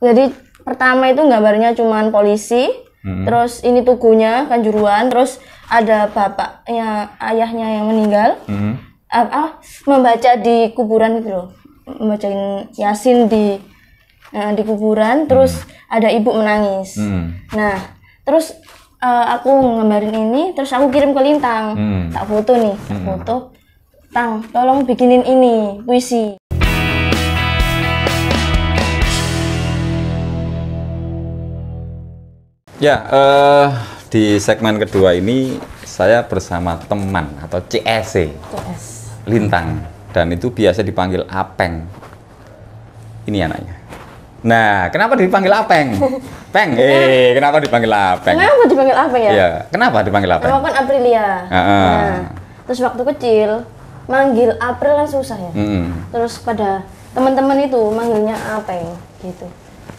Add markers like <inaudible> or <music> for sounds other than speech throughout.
jadi pertama itu gambarnya cuman polisi hmm. terus ini tugunya kanjuruan terus ada bapaknya ayahnya yang meninggal hmm. uh, ah membaca di kuburan gitu loh membacain yasin di uh, di kuburan terus hmm. ada ibu menangis hmm. nah terus uh, aku nggambarin ini terus aku kirim ke lintang hmm. tak foto nih tak foto tang tolong bikinin ini puisi Ya, uh, di segmen kedua ini saya bersama teman atau CSC. E, Lintang dan itu biasa dipanggil Apeng. Ini anaknya. Nah, kenapa dipanggil Apeng? <laughs> Peng, eh, kenapa dipanggil Apeng? Kenapa dipanggil Apeng ya? Ya kenapa dipanggil Apeng? Kenapa kan Aprilia. Uh -uh. Nah, terus waktu kecil manggil April kan susah ya. Mm. Terus pada teman-teman itu manggilnya Apeng gitu.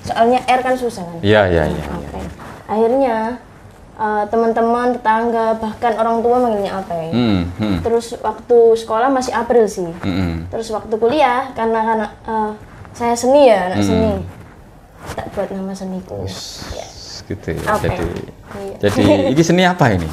Soalnya R kan susah kan. Iya, iya, iya. iya akhirnya uh, teman-teman tetangga bahkan orang tua manggilnya Ape hmm, hmm. terus waktu sekolah masih April sih hmm. hmm. terus waktu kuliah karena karena uh, eh, saya seni ya anak hmm. seni tak buat nama seniku Ush, ya. gitu ya Ape. jadi iya. jadi <laughs> ini seni apa ini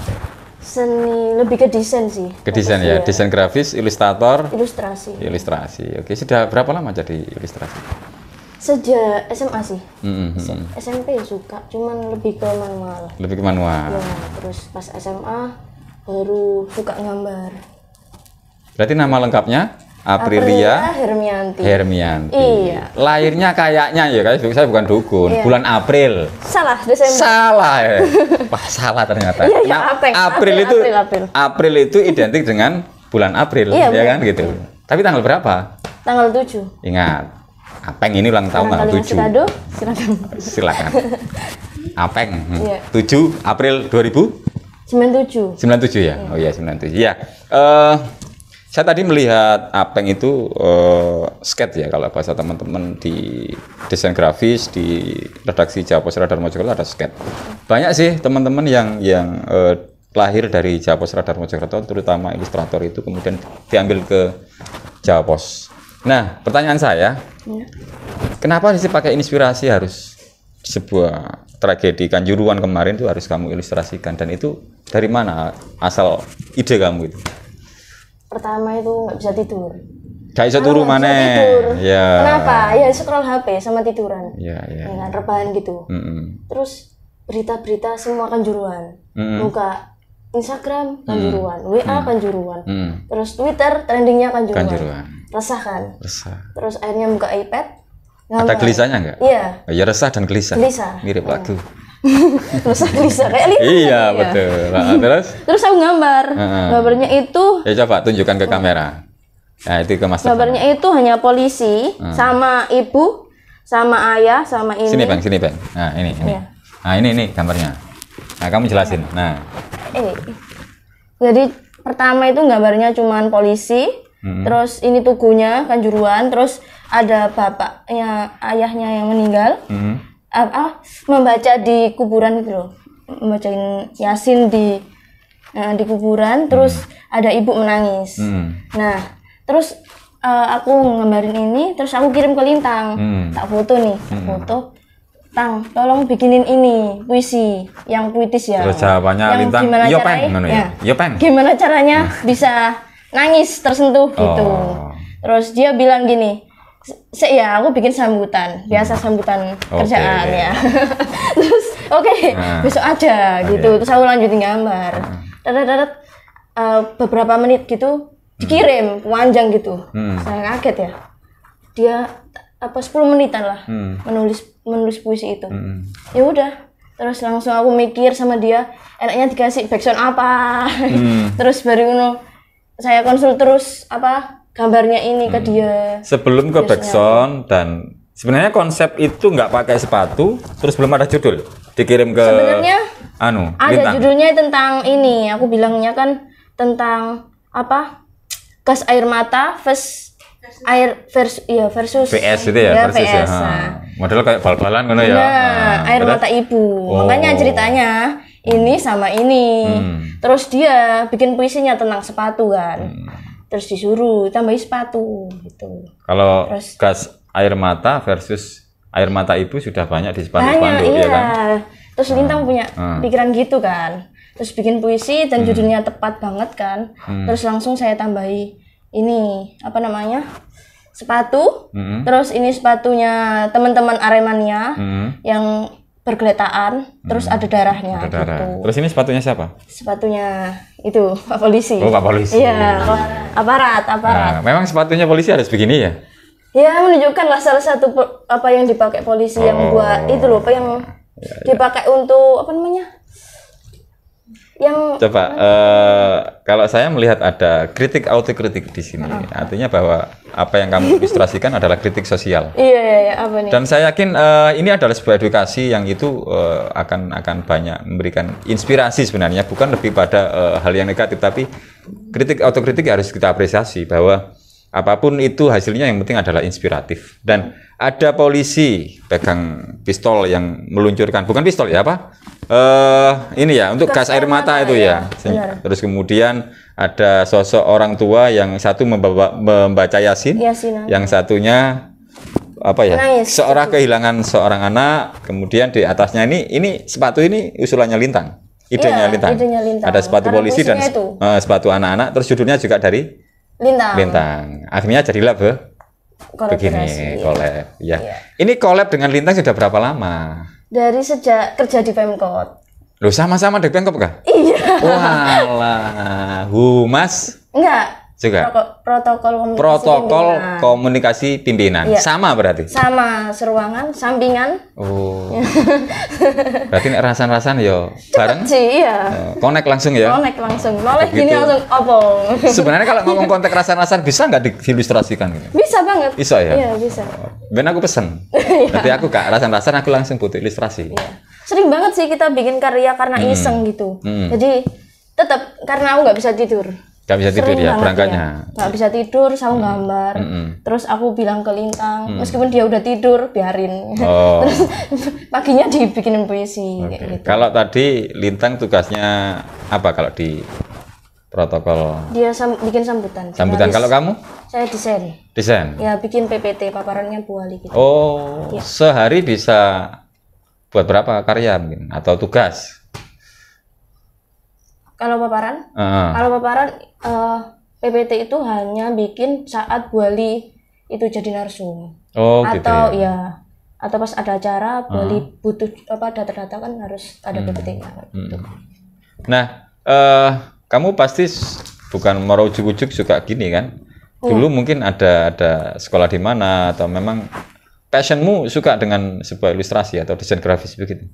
seni lebih ke desain sih ke desain ya, ya. desain grafis ilustrator ilustrasi ilustrasi oke sudah berapa lama jadi ilustrasi sejak SMA sih mm -hmm. SMP ya suka cuman lebih ke manual lebih ke manual ya, terus pas SMA baru suka gambar berarti nama lengkapnya Aprilia, Aprilia Hermianti. Hermianti. Iya. Lahirnya kayaknya ya, guys. Saya bukan dukun. Iya. Bulan April. Salah, Desember. Salah ya. <laughs> Wah, salah ternyata. Iya, iya, nah, April, April itu April, April. April itu identik dengan bulan April, iya, ya bener. Iya. kan gitu. Iya. Tapi tanggal berapa? Tanggal 7. Ingat, Apeng ini ulang tahun tanggal 7. Kado, silakan. silakan. <laughs> Apeng. Hmm. Yeah. 7 April 2000 97. 97 ya. Yeah. Oh iya 97. Ya. Uh, saya tadi melihat Apeng itu uh, eh, sket ya kalau bahasa teman-teman di desain grafis di redaksi Japos Radar Mojokerto ada sket. Banyak sih teman-teman yang yang uh, lahir dari Japos Radar Mojokerto terutama ilustrator itu kemudian diambil ke Japos. Nah, pertanyaan saya, ya. kenapa sih pakai inspirasi harus sebuah tragedi kanjuruan kemarin itu harus kamu ilustrasikan dan itu dari mana asal ide kamu itu? Pertama itu nggak bisa tidur. Gak bisa tidur mana? Ya. Kenapa? Ya scroll HP sama tiduran. Ya, ya. Dengan ya rebahan gitu. Mm -mm. Terus berita-berita semua kanjuruan. Mm -mm. Buka Instagram hmm. Kanjuruan, hmm. WA hmm. Kanjuruan, hmm. terus Twitter trendingnya Kanjuruan. Kanjuruan. Resah kan? Resah. Terus akhirnya buka iPad. Ada gelisahnya nggak? Iya. ya resah dan gelisah. Gelisah. Mirip hmm. lagu. <laughs> resah gelisah kayak lihat. Iya kan? betul. Nah, terus? terus aku gambar. Hmm. Gambarnya itu. Ya coba tunjukkan ke kamera. Nah itu ke Mas. Gambarnya itu hanya polisi hmm. sama ibu sama ayah sama ini. Sini bang, sini bang. Nah ini ini. Ya. Nah ini ini gambarnya. Nah kamu jelasin. Nah eh jadi pertama itu gambarnya cuman polisi hmm. terus ini tugunya kanjuruan terus ada bapaknya ayahnya yang meninggal hmm. ah, membaca di kuburan gitu loh membacain yasin di uh, di kuburan terus hmm. ada ibu menangis hmm. nah terus uh, aku nggambarin ini terus aku kirim ke lintang hmm. tak foto nih tak hmm. foto Tang, tolong bikinin ini puisi yang puitis ya. Terus jawabannya yang Lintang, yo iya, pen, ya. Yo ya. iya, pen. Gimana caranya nah. <laughs> bisa nangis tersentuh gitu. Oh. Terus dia bilang gini, se ya, aku bikin sambutan, hmm. biasa sambutan okay, kerjaan ya." <laughs> Terus oke, okay, nah. besok aja gitu. Terus aku lanjutin gambar. Hmm. Dada -dada, uh, eh, beberapa menit gitu hmm. dikirim panjang gitu. Hmm. Saya kaget ya. Dia apa 10 menitan lah hmm. menulis menulis puisi itu hmm. ya udah terus langsung aku mikir sama dia enaknya dikasih background apa hmm. <laughs> terus baru uno saya konsul terus apa gambarnya ini hmm. ke mm. dia sebelum ke ya. background dan sebenarnya konsep itu nggak pakai sepatu terus belum ada judul dikirim ke sebenarnya anu ada bintang. judulnya tentang ini aku bilangnya kan tentang apa gas air mata versus air versus ya versus VS itu ya, iya, ya versus VS, ya. Model kayak bal-balan kan ya. Iya, nah, air mata ibu. Oh. Makanya ceritanya ini sama ini. Hmm. Terus dia bikin puisinya tentang sepatu kan. Hmm. Terus disuruh tambahin sepatu gitu. Kalau Terus, gas air mata versus air mata ibu sudah banyak di spanduk-spanduk ya iya. ya kan. Terus Lintang hmm. punya hmm. pikiran gitu kan. Terus bikin puisi dan hmm. judulnya hmm. tepat banget kan. Hmm. Terus langsung saya tambahi ini apa namanya? sepatu, hmm. terus ini sepatunya teman-teman Aremania hmm. yang bergeletaan, hmm. terus mm-hmm. ada darahnya. Ada darah. gitu. Terus ini sepatunya siapa? Sepatunya itu Pak Polisi. Oh Pak Polisi. Iya, aparat, aparat. Nah, memang sepatunya polisi harus begini ya? Ya menunjukkanlah salah satu apa yang dipakai polisi oh. yang buat itu loh, apa yang ya, ya. dipakai untuk apa namanya? yang coba uh, kalau saya melihat ada kritik autokritik di sini oh. artinya bahwa apa yang kamu ilustrasikan adalah kritik sosial iya iya iya apa nih dan saya yakin uh, ini adalah sebuah edukasi yang itu uh, akan akan banyak memberikan inspirasi sebenarnya bukan lebih pada uh, hal yang negatif tapi kritik autokritik harus kita apresiasi bahwa apapun itu hasilnya yang penting adalah inspiratif dan ada polisi pegang pistol yang meluncurkan bukan pistol ya apa uh, ini ya untuk gas, gas air mata, mata itu ya. ya. Iya. Terus kemudian ada sosok orang tua yang satu membawa, membaca Yasin, Yasin yang satunya apa ya Nangis, seorang kehilangan seorang anak kemudian di atasnya ini ini sepatu ini usulannya lintang idenya, iya, lintang. lintang ada sepatu Karena polisi dan itu. Eh, sepatu anak-anak terus judulnya juga dari lintang lintang akhirnya jadilah be begini iya. kolab ya. ya ini kolab dengan lintang sudah berapa lama dari sejak kerja di Pemkot. Loh sama-sama di Pemkot kah? Iya. Walah, humas? Enggak. Juga. Protokol komunikasi Protokol pimpinan. komunikasi pimpinan. Iya. Sama berarti? Sama, seruangan, sampingan. Oh. berarti rasan-rasan yo ya bareng. Sih, iya. Konek oh, langsung ya. Konek langsung. Noleh gini langsung opo. Sebenarnya kalau ngomong kontak rasan-rasan bisa nggak diilustrasikan gitu? Bisa banget. Bisa ya? Iya, bisa. Ben aku pesen. <laughs> Iya. Tapi aku kak rasan-rasan aku langsung butuh ilustrasi. Iya. Sering banget sih kita bikin karya karena hmm. iseng gitu. Hmm. Jadi tetap karena aku nggak bisa tidur. Gak bisa tidur ya berangkatnya. Ya. Gak bisa tidur, selalu hmm. gambar. Hmm. Terus aku bilang ke Lintang, hmm. meskipun dia udah tidur, biarin. Oh. <laughs> Terus paginya <laughs> dibikinin puisi. Okay. gitu. Kalau tadi Lintang tugasnya apa kalau di protokol dia sam bikin sambutan sambutan kalau kamu saya desain desain ya bikin PPT paparannya buali gitu oh ya. sehari bisa buat berapa karya mungkin atau tugas kalau paparan uh. kalau paparan uh, eh, PPT itu hanya bikin saat buali itu jadi narsum oh, gitu atau gitu ya. ya atau pas ada acara buali uh. butuh apa data-data kan harus ada hmm. PPT-nya hmm. nah uh, kamu pasti bukan merujuk ujuk suka gini kan? Iya. Dulu hmm. mungkin ada ada sekolah di mana atau memang passionmu suka dengan sebuah ilustrasi atau desain grafis begitu?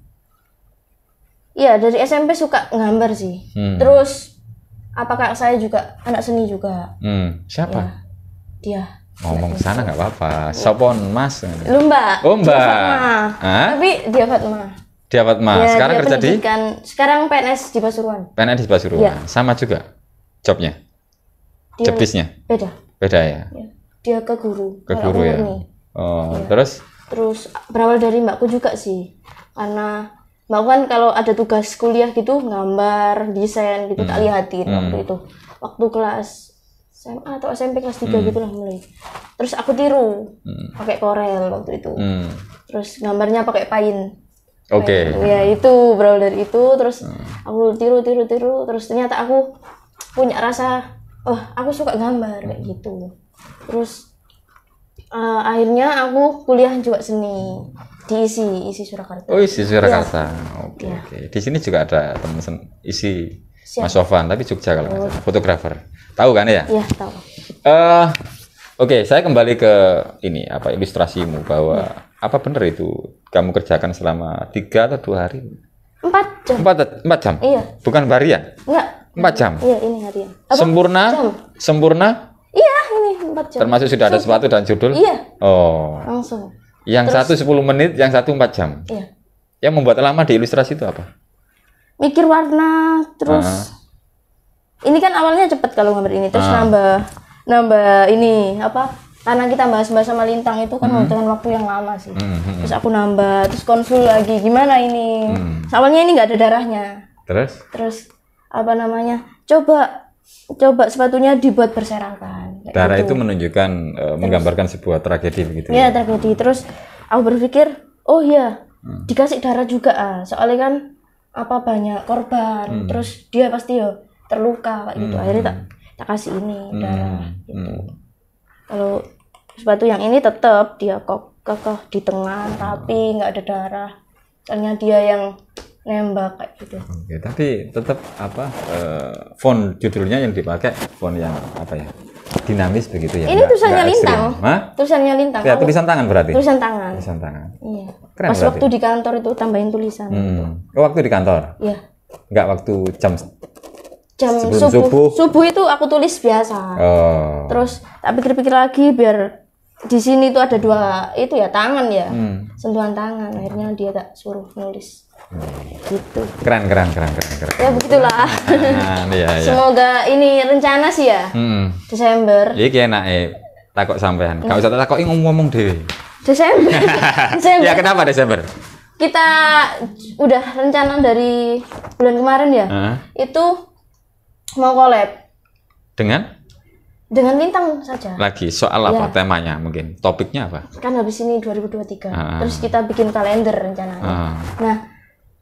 Iya dari SMP suka gambar sih. Hmm. Terus apakah saya juga anak seni juga? Hmm. Siapa? Ya, dia. Ngomong sana nggak apa-apa. Sopon mas. Lumba. Lumba. Oh, Tapi dia Fatma di Awat Mas. Ya, sekarang kerja di Sekarang PNS di Pasuruan. PNS di Pasuruan. Ya. Sama juga jobnya. Dia Jobdisnya. Beda. Beda ya. ya. Dia ke guru. Ke guru ya. Oh, ya. terus terus berawal dari mbakku juga sih. Karena Mbak kan kalau ada tugas kuliah gitu gambar, desain gitu hmm. tak lihatin hmm. waktu itu. Waktu kelas SMA atau SMP kelas 3 hmm. gitu lah mulai. Terus aku tiru hmm. pakai korel waktu itu. Hmm. Terus gambarnya pakai Paint Oke. Okay. Ya itu berawal dari itu terus hmm. aku tiru tiru tiru terus ternyata aku punya rasa oh aku suka gambar kayak gitu. Terus uh, akhirnya aku kuliah juga seni di isi isi Surakarta. Oh isi iya. Surakarta. Ya. Oke okay, ya. Okay. Di sini juga ada teman isi Siap. Mas Sofan tapi Jogja kalau oh. salah fotografer. Tahu kan ya? Iya tahu. Uh, oke okay, saya kembali ke ini apa ilustrasimu bahwa ya apa benar itu kamu kerjakan selama tiga atau dua hari? Empat jam. Empat, empat jam. Iya. Bukan harian. Enggak. Empat jam. Iya ini harian. Apa? Sempurna. Jam. Sempurna. Iya ini empat jam. Termasuk sudah ada sepatu dan judul. Iya. Oh. Langsung. Yang Terus. satu sepuluh menit, yang satu empat jam. Iya. Yang membuat lama di ilustrasi itu apa? Mikir warna, terus uh. ini kan awalnya cepat kalau gambar ini, terus uh. nambah nambah ini apa karena kita bahas-bahas sama Lintang itu kan hmm. waktu yang lama sih. Hmm, Terus aku nambah, terus konsul lagi. Gimana ini? Hmm. Soalnya ini nggak ada darahnya. Terus? Terus apa namanya? Coba coba sepatunya dibuat berserakan. Darah gitu. itu menunjukkan uh, menggambarkan sebuah tragedi begitu. Ya? Iya, ya? tragedi. Terus aku berpikir, "Oh iya, hmm. dikasih darah juga ah. Soalnya kan apa banyak korban. Hmm. Terus dia pasti ya terluka kayak gitu. Akhirnya mm. tak tak kasih ini mm. darah hmm. gitu. Hmm kalau sepatu yang ini tetap dia kok kekeh di tengah tapi nggak ada darah soalnya dia yang nembak kayak gitu. Oke, tapi tetap apa uh, font judulnya yang dipakai font yang apa ya dinamis begitu ya? Ini gak, tulisannya gak lintang, Hah? tulisannya lintang. Ya, tulisan tangan berarti. Tulisan tangan. Tulisan tangan. Iya. Keren Pas berarti. waktu di kantor itu tambahin tulisan. Hmm. Oh, waktu di kantor? Iya. Enggak waktu jam jam subuh. subuh subuh itu aku tulis biasa oh. terus tak pikir-pikir lagi biar di sini itu ada dua itu ya tangan ya hmm. sentuhan tangan akhirnya dia tak suruh nulis hmm. gitu keren keren keren keren keren ya begitulah nah, iya, iya. semoga ini rencana sih ya hmm. Desember iya kayak enak eh takut sampean kau usah takut ngomong ngomong deh Desember <laughs> Desember ya kenapa Desember kita udah rencana dari bulan kemarin ya uh. itu Mau collab. Dengan? Dengan Lintang saja. Lagi soal apa ya. temanya mungkin? Topiknya apa? Kan habis ini 2023. Ah. Terus kita bikin kalender rencananya. Ah. Nah,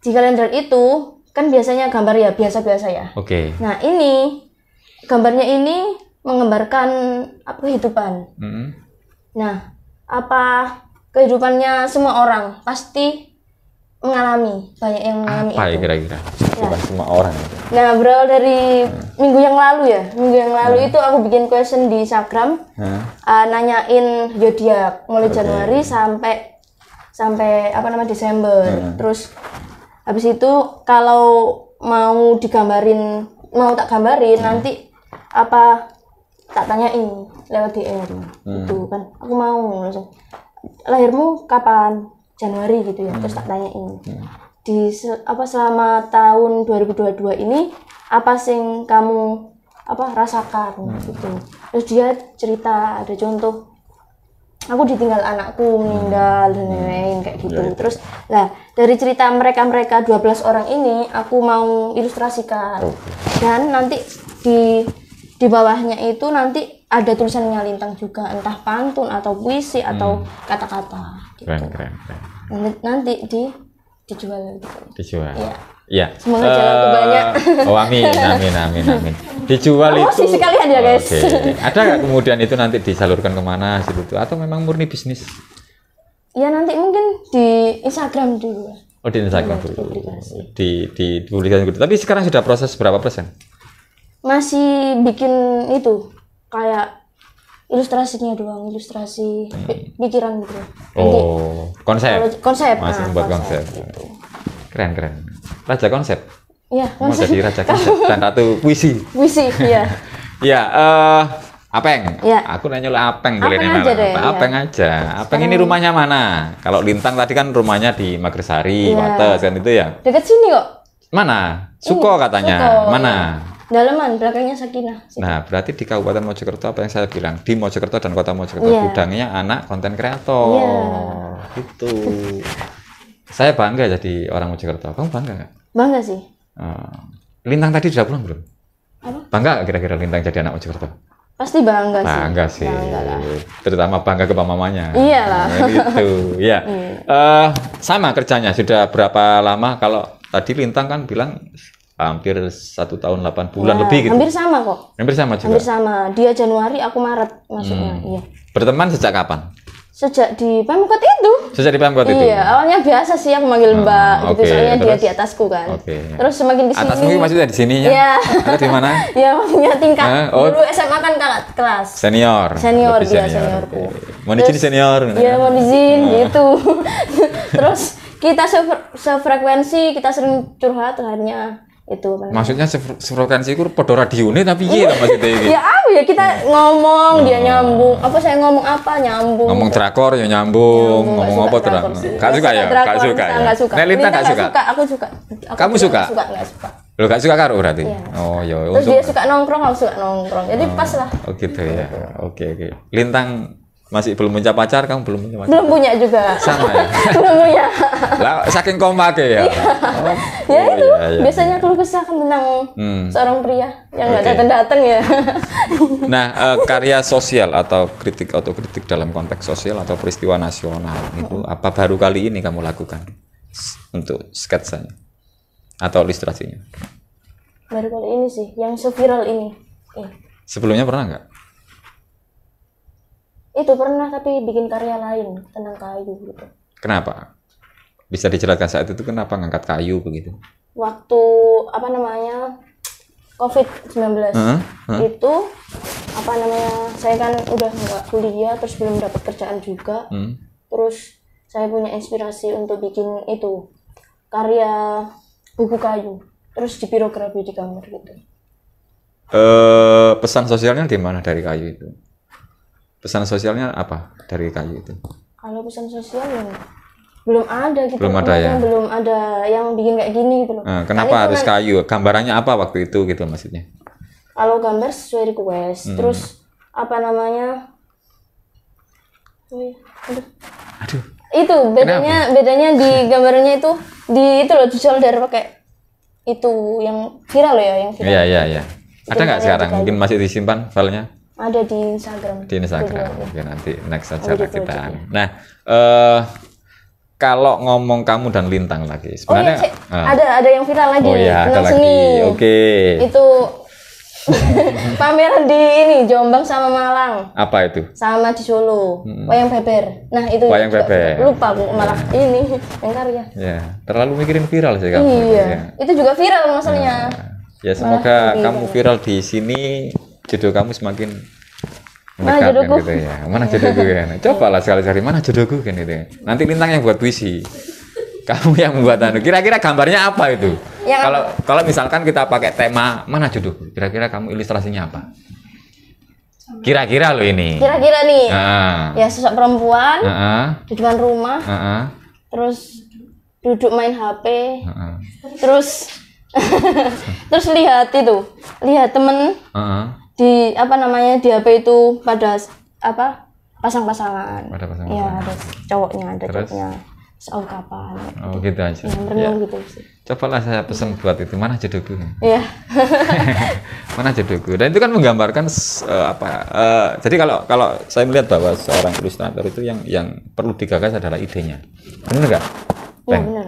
di kalender itu kan biasanya gambar ya biasa-biasa ya. Oke. Okay. Nah, ini gambarnya ini menggambarkan apa kehidupan. Mm -hmm. Nah, apa kehidupannya semua orang pasti mengalami banyak yang mengalami apa ya itu. kira-kira ya. bukan nah. semua orang itu. Ya? nah berawal dari hmm. minggu yang lalu ya minggu yang lalu hmm. itu aku bikin question di Instagram hmm. uh, nanyain zodiak mulai okay. Januari sampai sampai apa nama Desember hmm. terus habis itu kalau mau digambarin mau tak gambarin hmm. nanti apa tak tanyain lewat DM hmm. itu kan aku mau langsung lahirmu kapan Januari gitu ya hmm. terus tak tanyain hmm. di apa selama tahun 2022 ini apa sing kamu apa rasakan hmm. gitu terus dia cerita ada contoh aku ditinggal anakku hmm. meninggal dan hmm. lain-lain kayak gitu ya, ya. terus lah dari cerita mereka mereka 12 orang ini aku mau ilustrasikan okay. dan nanti di di bawahnya itu nanti ada tulisannya lintang juga entah pantun atau puisi atau hmm. kata-kata gitu. keren keren nanti, di dijual gitu dijual Ya. Ya. Semoga uh, banyak. Oh amin, amin, amin, amin. Dijual oh, itu. sekalian ya guys. Okay. Ada kemudian itu nanti disalurkan kemana itu atau memang murni bisnis? Ya nanti mungkin di Instagram dulu. Oh di Instagram iya, dulu. Di di publikasi Tapi sekarang sudah proses berapa persen? Masih bikin itu kayak ilustrasinya doang ilustrasi hmm. pikiran gitu Nanti, oh konsep konsep masih nah, buat konsep, konsep. Gitu. keren keren raja konsep Iya, mau jadi raja konsep dan ratu puisi puisi iya <laughs> iya uh, Apeng. Ya. Aku nanya lo Apeng boleh Apeng aja deh, iya. Apeng ya. aja. Apeng ini rumahnya mana? Kalau Lintang tadi kan rumahnya di Magersari, ya. Wates kan itu ya. Dekat sini kok. Mana? Suko katanya. Suko. Mana? Daleman, belakangnya Sakinah. Nah, berarti di Kabupaten Mojokerto apa yang saya bilang di Mojokerto dan Kota Mojokerto yeah. gudangnya anak konten kreator. Yeah. Itu. saya bangga jadi orang Mojokerto. Kamu bangga nggak? Bangga sih. Ah. Lintang tadi sudah pulang belum? Apa? Bangga kira-kira Lintang jadi anak Mojokerto? Pasti bangga, bangga sih. Bangga sih. Bangga Terutama bangga ke mamanya. Iyalah. Nah, <laughs> gitu. ya. Hmm. Uh, sama kerjanya sudah berapa lama kalau tadi Lintang kan bilang hampir satu tahun 8 bulan ya, lebih gitu. Hampir sama kok. Hampir sama juga. Hampir sama. Dia Januari, aku Maret maksudnya. Hmm. Iya. Berteman sejak kapan? Sejak di Pemkot itu. Sejak di Pemkot iya, itu. Iya, awalnya biasa sih aku manggil hmm, Mbak okay. gitu soalnya Terus, dia di atasku kan. Okay. Terus semakin di sini. Atasmu maksudnya di sininya. Iya. Atau di mana? <laughs> Iya, punya tingkat. Eh, oh. Dulu SMA kan kelas. Senior. Senior, iya, senior. seniorku. Mau izin senior. Gitu iya, kan? mau izin hmm. gitu. <laughs> Terus kita sefre sefrekuensi, kita sering curhat akhirnya itu maksudnya sefrekuensi itu podo radio ini tapi iya maksudnya ini <laughs> ya aku ya kita ngomong oh. dia nyambung apa saya ngomong apa nyambung ngomong drakor ya nyambung, ya, ngomong apa drakor gak suka ya gak suka ya suka ya? Nelita gak suka aku suka kamu suka suka gak suka Lu gak suka karo berarti iya. oh ya terus dia suka nongkrong aku suka nongkrong jadi oh. pas lah oh gitu ya oke oke lintang masih belum punya pacar, kamu belum punya pacar. Belum punya juga. Sama ya. <laughs> belum punya. Lah saking kompak ya. Iya. oh, ya iya, itu iya, iya. biasanya keluh kesah tentang hmm. seorang pria yang nggak okay. datang-datang ya. nah, uh, karya sosial atau kritik otokritik dalam konteks sosial atau peristiwa nasional itu hmm. apa baru kali ini kamu lakukan untuk sketsanya atau ilustrasinya? Baru kali ini sih, yang seviral ini. Eh. Sebelumnya pernah nggak? itu pernah tapi bikin karya lain tentang kayu gitu kenapa bisa dijelaskan saat itu kenapa ngangkat kayu begitu waktu apa namanya covid 19 uh -huh. Uh -huh. itu apa namanya saya kan udah nggak kuliah terus belum dapat kerjaan juga uh-huh. terus saya punya inspirasi untuk bikin itu karya buku kayu terus di birokrasi di kamar gitu uh, pesan sosialnya gimana dari kayu itu pesan sosialnya apa dari kayu itu kalau pesan sosial ya belum ada gitu belum ada ya belum ada yang bikin kayak gini gitu loh eh, kenapa harus kan, kayu gambarannya apa waktu itu gitu maksudnya kalau gambar sesuai request hmm. terus apa namanya Wih, aduh. aduh itu bedanya Kenapa? bedanya di <laughs> gambarnya itu di itu loh disolder pakai itu yang viral loh ya yang viral iya iya iya ada nggak sekarang mungkin masih disimpan filenya ada di Instagram di Instagram mungkin iya. nanti next oh, acara gitu, kita gitu. nah uh, kalau ngomong kamu dan Lintang lagi sebenarnya oh, iya, uh, ada ada yang viral lagi oh, iya, ada seni oke okay. itu <laughs> pameran di ini Jombang sama Malang. Apa itu? Sama di Solo. Hmm. Wayang beber. Nah, itu Wayang beber. Lupa aku malah yeah. ini <laughs> yang Ya, yeah. terlalu mikirin viral sih kamu. Iya. Ya. Itu, juga viral maksudnya. yeah. ya semoga kamu viral di sini jodoh kamu semakin mendekat kan gitu ya. Mana jodohku kan? Ya? <laughs> Coba lah sekali cari mana jodohku kan gitu. Ya. Nanti lintang yang buat puisi. <laughs> Kamu yang membuat anu. Kira-kira gambarnya apa itu? Ya, kalau kalau misalkan kita pakai tema mana jodohku? Kira-kira kamu ilustrasinya apa? Kira-kira lo ini. Kira-kira nih. Ah. Ya sosok perempuan. Nah. Di depan rumah. Ah, terus duduk main HP. Terus <laughs> terus lihat itu. Lihat temen apa namanya di HP itu pada apa pasang-pasangan. Pada pasangan. ya ada cowoknya, ada Terus? cowoknya. Oh kapan? Oh gitu, gitu aja. Ya, renung ya. gitu sih. Cobalah saya pesan ya. buat itu mana jodohku. ya <laughs> mana jodohku. Dan itu kan menggambarkan uh, apa? Uh, jadi kalau kalau saya melihat bahwa seorang ilustrator itu yang yang perlu digagas adalah idenya. Benar nggak? ya, benar.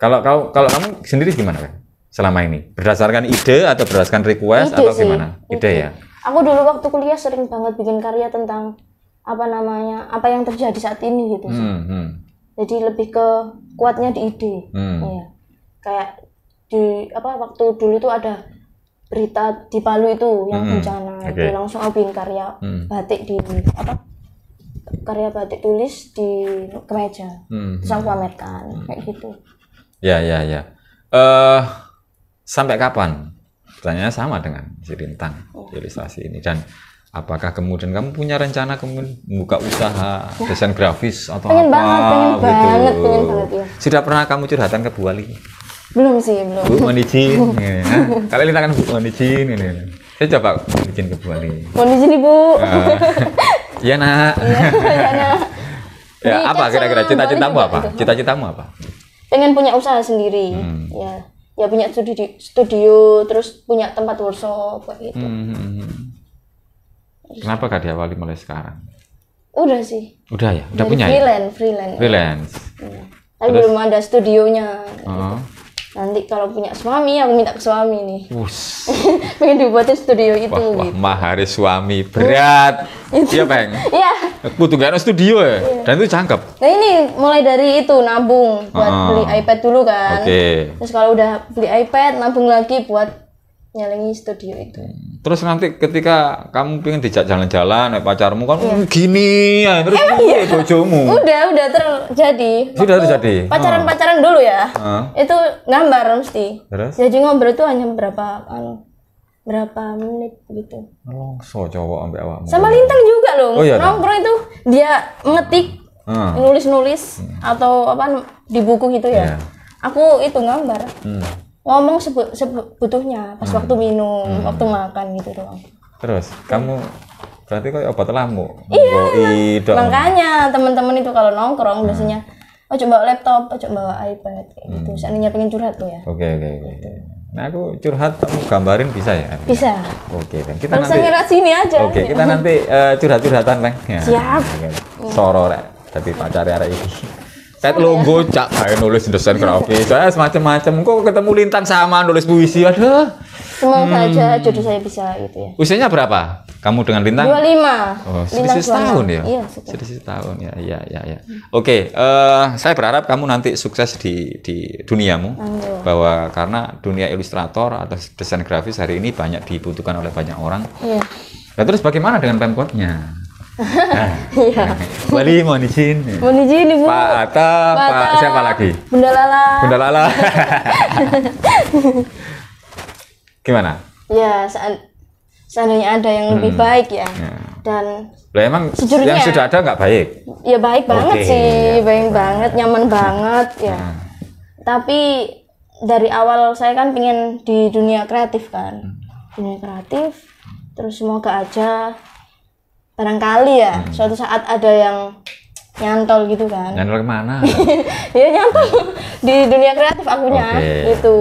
Kalau kau kalau kamu sendiri gimana kan? Selama ini berdasarkan ide atau berdasarkan request ide atau sih. gimana? Ide, ya? ide ya aku dulu waktu kuliah sering banget bikin karya tentang apa namanya apa yang terjadi saat ini gitu Hmm, hmm. Jadi lebih ke kuatnya di ide. Hmm. Ya. Kayak di apa waktu dulu tuh ada berita di Palu itu yang hmm. hmm. bencana okay. itu langsung aku bikin karya hmm. batik di apa karya batik tulis di kemeja hmm. terus aku hmm. pamerkan hmm. kayak gitu ya ya ya uh, sampai kapan pertanyaannya sama dengan si Rintang oh. ilustrasi ini dan apakah kemudian kamu punya rencana kemudian buka usaha ya. desain grafis atau pengen apa banget, pengen gitu banget, pengen banget, ya. sudah pernah kamu curhatan ke Bu Ali belum sih belum Bu mohon izin <laughs> ya. ini kan Bu mohon izin ini, saya coba izin ke Bu Ali mohon izin ibu ah. iya uh, nak <laughs> iya, iya ya, ya, apa kan kira-kira cita-citamu apa cita-citamu apa pengen punya usaha sendiri hmm. ya ya punya studio studio terus punya tempat workshop kayak gitu hmm. hmm, hmm. kenapa gak diawali mulai sekarang udah sih udah ya udah Dari punya freelance ya? freelance freelance ya. tapi terus? belum ada studionya gitu nanti kalau punya suami aku minta ke suami nih <laughs> pengen dibuatin studio itu wah, gitu. mahari suami berat iya peng iya, iya aku tuh studio ya iya. dan itu cangkep nah ini mulai dari itu nabung buat ah. beli iPad dulu kan okay. terus kalau udah beli iPad nabung lagi buat nyalingi studio itu terus nanti ketika kamu pengen dijak jalan-jalan eh, pacarmu kan yeah. Hmm, gini ya terus eh, iya. bojomu udah udah terjadi sudah terjadi pacaran pacaran dulu ya uh. itu gambar mesti terus? jadi ngobrol itu hanya berapa berapa menit gitu longso cowok ambek awakmu sama lintang juga loh oh, iya, kan? nongkrong itu dia ngetik nulis-nulis hmm. hmm. atau apa di buku gitu ya yeah. aku itu gambar hmm ngomong butuhnya pas hmm. waktu minum hmm. waktu makan gitu doang terus kamu berarti kok obat lamu iya Boidok. makanya teman-teman itu kalau nongkrong hmm. biasanya oh coba laptop oh coba iPad kayak hmm. gitu seandainya pengen curhat tuh ya oke okay, oke okay, oke okay. nah aku curhat kamu gambarin bisa ya bisa oke okay, kita Langsung nanti ngerat sini aja oke okay, kita nanti uh, eh, curhat curhatan bang ya. siap okay. soro tapi pacar ya ini Tet logo cak saya nulis desain grafis. Saya <laughs> semacam-macam. Kok ketemu Lintang sama nulis puisi. Aduh. Semoga hmm. aja jodoh saya bisa gitu ya. Usianya berapa? Kamu dengan Lintang? 25. Oh, selisih setahun ya? Iya, selisih setahun ya. Iya, iya, iya. Hmm. Oke, okay, uh, eh, saya berharap kamu nanti sukses di di duniamu. Bahwa karena dunia ilustrator atau desain grafis hari ini banyak dibutuhkan oleh banyak orang. Iya. Nah, terus bagaimana dengan pemkotnya? Nah, iya. Wali mohon izin. Mohon izin Ibu. Pak Ata, Pak, siapa lagi? Bunda Lala. Bunda Lala. <laughs> Gimana? Ya, seandainya ada yang lebih hmm. baik ya. ya. Dan Loh, emang sejujurnya, yang sudah ada nggak baik? Ya baik banget sih, ya. baik banget, nyaman banget ya. Hmm. Tapi dari awal saya kan pengen di dunia kreatif kan, mm. dunia kreatif. Terus semoga aja barangkali ya hmm. suatu saat ada yang nyantol gitu kan nyantol kemana ya <laughs> nyantol di dunia kreatif akunya okay. itu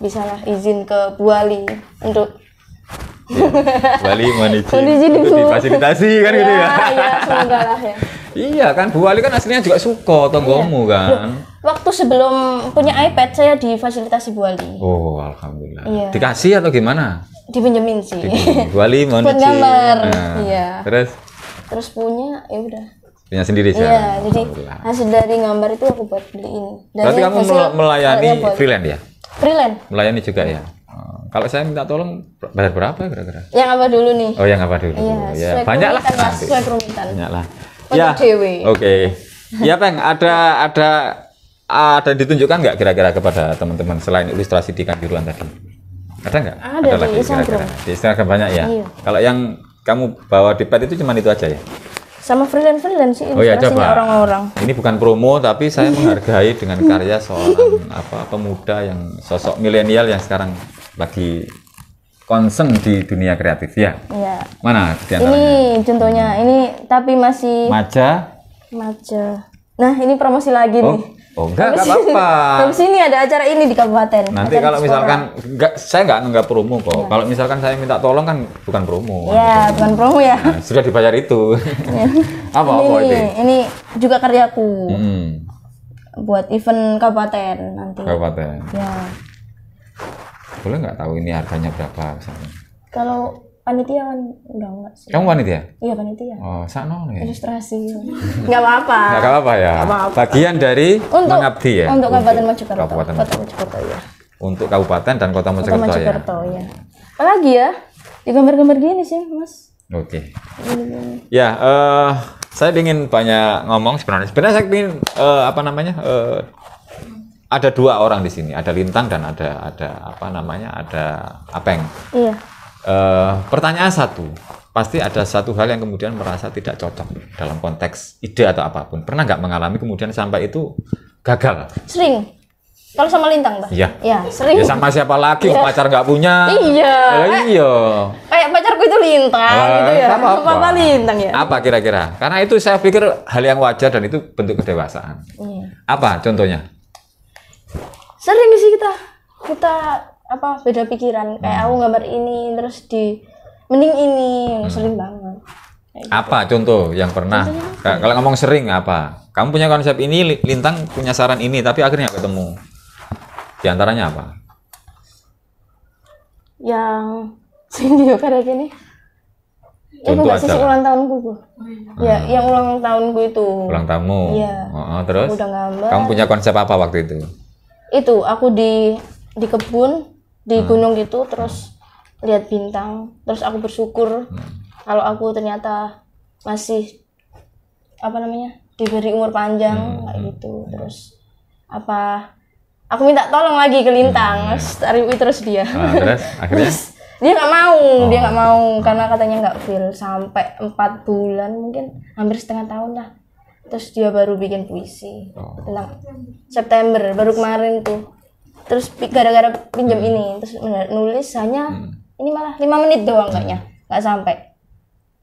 bisa izin ke Bu Ali untuk ya, Bali manis itu kan ya, gitu ya iya, iya semoga lah ya iya kan Bu Ali kan aslinya juga suko atau iya. gomu kan waktu sebelum punya iPad saya difasilitasi Bu Ali. Oh, alhamdulillah. Iya. Dikasih atau gimana? Dipinjemin sih. Dipinjemin. Bu Ali mau Nah, iya. Terus terus punya ya udah. Punya sendiri sih. Iya, jadi hasil dari gambar itu aku buat beli ini. Dari Berarti kamu melayani freelance ya? Freelance. Melayani juga ya. Oh, kalau saya minta tolong bayar berapa kira-kira? Yang apa dulu nih? Oh, yang apa dulu? Iya, ya. banyak lah. Banyak lah. Ya. Oke. Okay. <laughs> Ya, Peng, ada ada ada ditunjukkan nggak kira-kira kepada teman-teman selain ilustrasi di kanjuruan tadi? Ada nggak? Ada, ada lagi kira-kira. Di Instagram banyak ya. Iya. Kalau yang kamu bawa di pet itu cuma itu aja ya? Sama freelance freelance sih oh, iya coba. orang-orang. Ini bukan promo tapi saya iya. menghargai dengan <laughs> karya seorang apa pemuda yang sosok milenial yang sekarang lagi concern di dunia kreatif ya. Iya. Mana di Ini contohnya hmm. ini tapi masih Maja. Maja. Nah, ini promosi lagi oh. nih. Oh enggak, enggak apa-apa. Habis ini ada acara ini di kabupaten. Nanti kalau misalkan enggak saya enggak enggak promo kok. Enggak. Iya. Kalau misalkan saya minta tolong kan bukan promo. Iya, gitu. bukan promo ya. Nah, sudah dibayar itu. apa <laughs> iya. apa ini, Ini juga karyaku. Hmm. Buat event kabupaten nanti. Kabupaten. Ya. Boleh enggak tahu ini harganya berapa misalnya? Kalau panitia kan udah enggak sih. Kamu panitia? Iya panitia. Oh, sakno ya. Ilustrasi. Enggak apa-apa. Enggak apa-apa ya. Bagian dari untuk, mengabdi ya. Untuk Kabupaten Mojokerto. Kabupaten Mojokerto ya. Untuk Kabupaten dan Kota Mojokerto, Kota Mojokerto ya. Iya. Apalagi ya? di gambar-gambar gini sih, Mas. Oke. Okay. Ya, eh uh, saya ingin banyak ngomong sebenarnya. Sebenarnya saya ingin uh, apa namanya? Uh, ada dua orang di sini, ada Lintang dan ada ada apa namanya? Ada Apeng. Iya. Eh, pertanyaan satu, pasti ada satu hal yang kemudian merasa tidak cocok dalam konteks ide atau apapun. Pernah nggak mengalami kemudian sampai itu gagal? Sering. Kalau sama Lintang, Mbak? Iya. Ya, sering. Ya sama siapa lagi, ya. pacar nggak punya. Iya. Eh, iya. Kayak pacarku itu Lintang eh, gitu ya. Sama apa. apa Lintang ya? Apa kira-kira? Karena itu saya pikir hal yang wajar dan itu bentuk kedewasaan. Iya. Apa contohnya? Sering sih kita kita apa beda pikiran kayak hmm. aku gambar ini terus di mending ini hmm. sering banget kayak gitu. apa contoh yang pernah Contohnya, kalau ngomong sering apa kamu punya konsep ini lintang punya saran ini tapi akhirnya ketemu diantaranya apa yang sini kayak gini itu gak sih ulang tahunku bu oh, iya. ya, hmm. ya yang ulang gue itu ulang tamu ya oh, terus kamu punya konsep apa waktu itu itu aku di di kebun di hmm. gunung gitu terus lihat bintang terus aku bersyukur hmm. kalau aku ternyata masih apa namanya diberi umur panjang hmm. kayak gitu terus apa aku minta tolong lagi ke lintang hmm. terus terus dia nah, terus <laughs> akhirnya terus, dia nggak mau oh. dia nggak mau karena katanya nggak feel sampai empat bulan mungkin hampir setengah tahun lah terus dia baru bikin puisi oh. tentang September baru kemarin tuh terus gara-gara pinjam hmm. ini terus nulis hanya hmm. ini malah lima menit doang kayaknya nggak sampai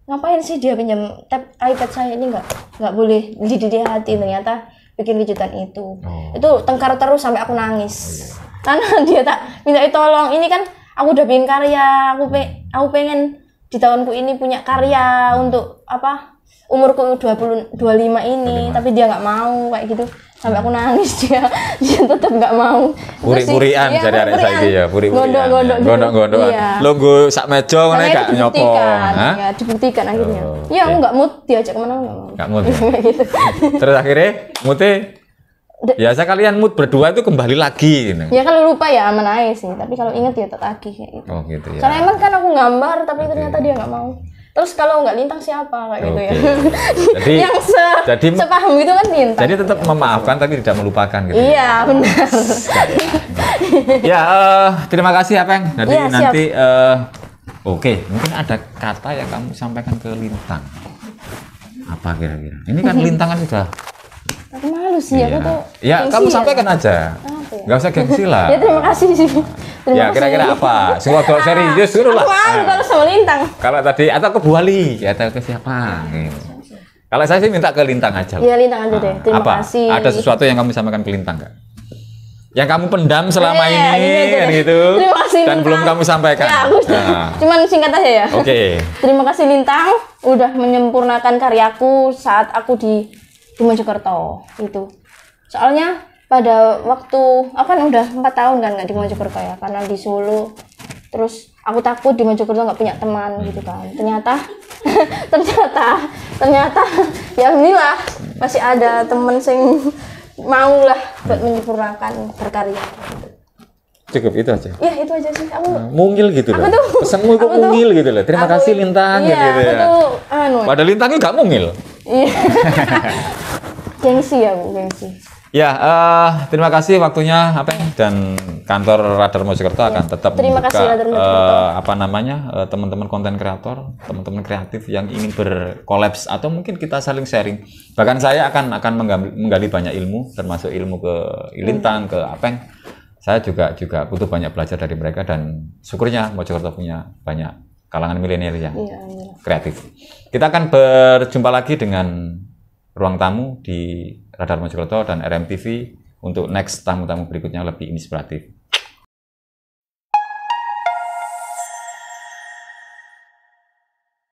ngapain sih dia pinjam tab iPad saya ini nggak nggak boleh jadi dia hati ternyata bikin kejutan itu oh. itu tengkar terus sampai aku nangis oh, iya. karena <laughs> dia tak minta tolong ini kan aku udah bikin karya aku pe aku pengen di tahunku ini punya karya untuk apa umurku 20 25 ini 25. tapi dia nggak mau kayak gitu sampai aku nangis <laughs> dia dia tetap nggak mau puri-purian dari iya, jadi arek ya puri-purian ya. gondok-gondok gondok-gondok iya. lo gue sak mejo mana gak nyopo ya dibuktikan iya, oh, akhirnya oh, okay. Iya, aku nggak mood diajak kemana nggak mau nggak mood ya? <laughs> gitu terus akhirnya mute biasa kalian mood berdua itu kembali lagi gitu. ya kalau lupa ya aman aja sih tapi kalau inget ya tetap kayak gitu oh gitu ya emang kan aku gambar tapi ternyata dia nggak mau terus kalau nggak lintang siapa kayak gitu ya jadi <laughs> yang se jadi, sepaham itu kan lintang jadi tetap memaafkan tapi tidak melupakan gitu ya. iya benar ya uh, terima kasih apa ya, yang jadi ya, nanti uh, oke okay. mungkin ada kata yang kamu sampaikan ke lintang apa kira-kira ini kan <laughs> lintang sudah Tapi malu sih iya. aku tuh ya kamu ya. sampaikan ya. aja ah gitu ya. Gak usah gengsi lah. ya terima kasih sih. Ya, terima ya kira-kira apa? Semua kalau serius ah, dulu lah. Aku anu, kalau lintang. Kalau tadi atau ke Buali ya atau ke siapa? Kalau saya sih minta ke Lintang aja. Iya Lintang aja deh. Ah, terima apa? kasih. Ada sesuatu yang kamu samakan ke Lintang nggak? Yang kamu pendam selama e, ini iya, iya. Kan gitu. Terima kasih dan Lintang. belum kamu sampaikan. Ya, aku nah. Cuman singkat aja ya. Oke. Okay. terima kasih Lintang udah menyempurnakan karyaku saat aku di Bumi Jakarta itu. Soalnya pada waktu apa kan udah empat tahun kan nggak di Mojokerto ya karena di Solo terus aku takut di Mojokerto nggak punya teman hmm. gitu kan ternyata <laughs> ternyata ternyata ya inilah masih ada temen sing mau lah buat menyempurnakan berkarya cukup itu aja ya itu aja sih aku nah, mungil gitu loh pesanmu itu mungil gitu loh terima aku, kasih lintang iya, gitu ya pada anu. pada lintangnya nggak mungil iya <laughs> gengsi ya bu gengsi Ya, uh, terima kasih waktunya apa ya? dan kantor Radar Mojokerto ya, akan tetap terima membuka, kasih Radar Uh, apa namanya uh, teman-teman konten kreator, teman-teman kreatif yang ingin berkolaps atau mungkin kita saling sharing. Bahkan saya akan akan menggali, menggali banyak ilmu termasuk ilmu ke lintang hmm. ke Apeng. Saya juga juga butuh banyak belajar dari mereka dan syukurnya Mojokerto punya banyak kalangan milenial yang ya, kreatif. Kita akan berjumpa lagi dengan ruang tamu di Radar Mojokerto dan RMTV untuk next tamu-tamu berikutnya lebih inspiratif.